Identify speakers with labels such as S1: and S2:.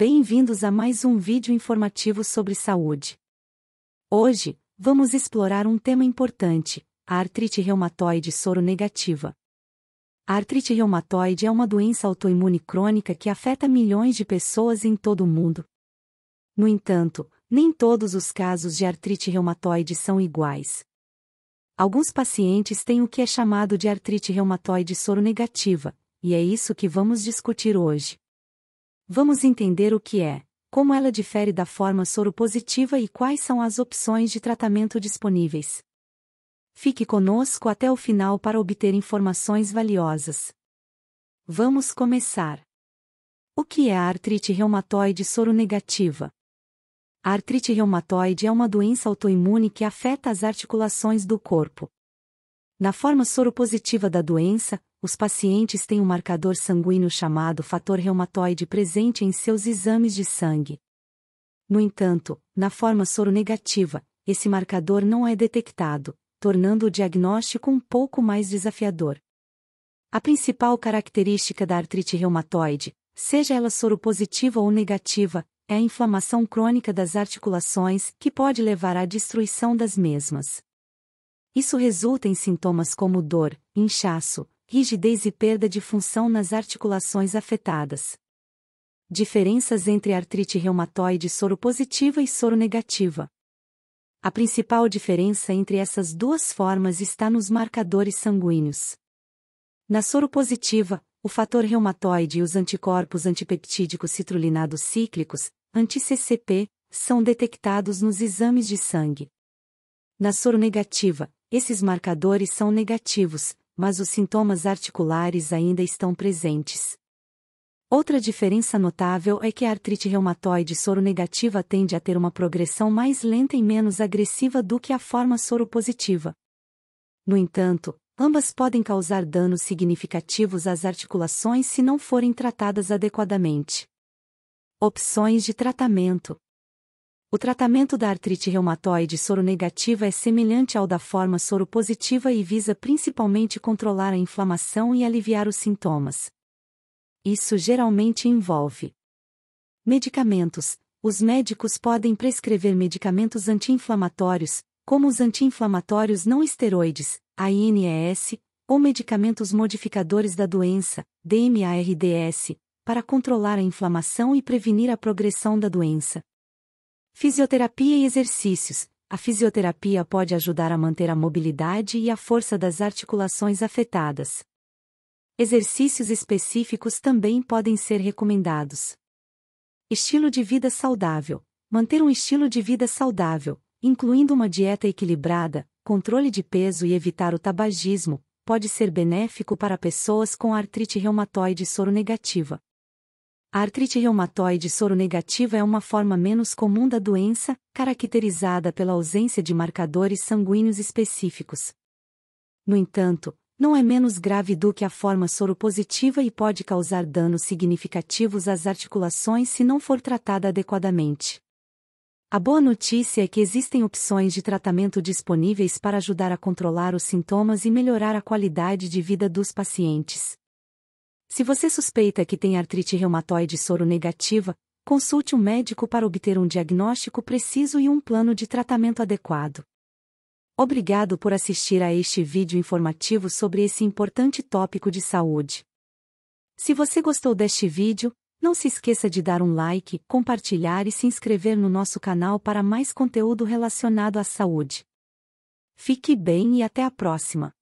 S1: Bem-vindos a mais um vídeo informativo sobre saúde. Hoje, vamos explorar um tema importante, a artrite reumatoide soronegativa. A artrite reumatoide é uma doença autoimune crônica que afeta milhões de pessoas em todo o mundo. No entanto, nem todos os casos de artrite reumatoide são iguais. Alguns pacientes têm o que é chamado de artrite reumatoide soronegativa, e é isso que vamos discutir hoje. Vamos entender o que é, como ela difere da forma soropositiva e quais são as opções de tratamento disponíveis. Fique conosco até o final para obter informações valiosas. Vamos começar. O que é a artrite reumatoide soronegativa? A artrite reumatoide é uma doença autoimune que afeta as articulações do corpo. Na forma soropositiva da doença, os pacientes têm um marcador sanguíneo chamado fator reumatoide presente em seus exames de sangue. No entanto, na forma soronegativa, esse marcador não é detectado, tornando o diagnóstico um pouco mais desafiador. A principal característica da artrite reumatoide, seja ela soropositiva ou negativa, é a inflamação crônica das articulações que pode levar à destruição das mesmas. Isso resulta em sintomas como dor, inchaço, rigidez e perda de função nas articulações afetadas. Diferenças entre artrite reumatoide soro positiva e soro negativa. A principal diferença entre essas duas formas está nos marcadores sanguíneos. Na soro positiva, o fator reumatoide e os anticorpos antipeptídicos citrulinados cíclicos, anti-CCP, são detectados nos exames de sangue. Na soro negativa, esses marcadores são negativos, mas os sintomas articulares ainda estão presentes. Outra diferença notável é que a artrite reumatoide soronegativa tende a ter uma progressão mais lenta e menos agressiva do que a forma soropositiva. No entanto, ambas podem causar danos significativos às articulações se não forem tratadas adequadamente. Opções de tratamento o tratamento da artrite reumatoide soro negativa é semelhante ao da forma soro positiva e visa principalmente controlar a inflamação e aliviar os sintomas. Isso geralmente envolve medicamentos. Os médicos podem prescrever medicamentos anti-inflamatórios, como os anti-inflamatórios não esteroides, ANES, ou medicamentos modificadores da doença, DMARDS, para controlar a inflamação e prevenir a progressão da doença Fisioterapia e exercícios. A fisioterapia pode ajudar a manter a mobilidade e a força das articulações afetadas. Exercícios específicos também podem ser recomendados. Estilo de vida saudável. Manter um estilo de vida saudável, incluindo uma dieta equilibrada, controle de peso e evitar o tabagismo, pode ser benéfico para pessoas com artrite reumatoide soro negativa. A artrite reumatoide negativa é uma forma menos comum da doença, caracterizada pela ausência de marcadores sanguíneos específicos. No entanto, não é menos grave do que a forma soro positiva e pode causar danos significativos às articulações se não for tratada adequadamente. A boa notícia é que existem opções de tratamento disponíveis para ajudar a controlar os sintomas e melhorar a qualidade de vida dos pacientes. Se você suspeita que tem artrite reumatoide soro negativa, consulte um médico para obter um diagnóstico preciso e um plano de tratamento adequado. Obrigado por assistir a este vídeo informativo sobre esse importante tópico de saúde. Se você gostou deste vídeo, não se esqueça de dar um like, compartilhar e se inscrever no nosso canal para mais conteúdo relacionado à saúde. Fique bem e até a próxima!